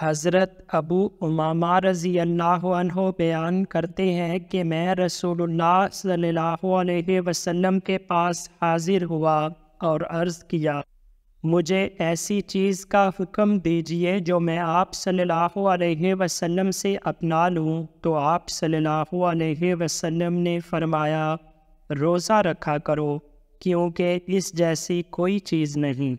हज़रत अबू उमामा रज़ी अल्लाह बयान करते हैं कि मैं रसूलुल्लाह सल्लल्लाहु अलैहि वसल्लम के पास हाज़िर हुआ और अर्ज़ किया मुझे ऐसी चीज़ का हुक्म दीजिए जो मैं आप सल्लल्लाहु अलैहि वसल्लम से अपना लूँ तो आप सल्लल्लाहु अलैहि वसल्लम ने फ़रमाया रोज़ा रखा करो क्योंकि इस जैसी कोई चीज़ नहीं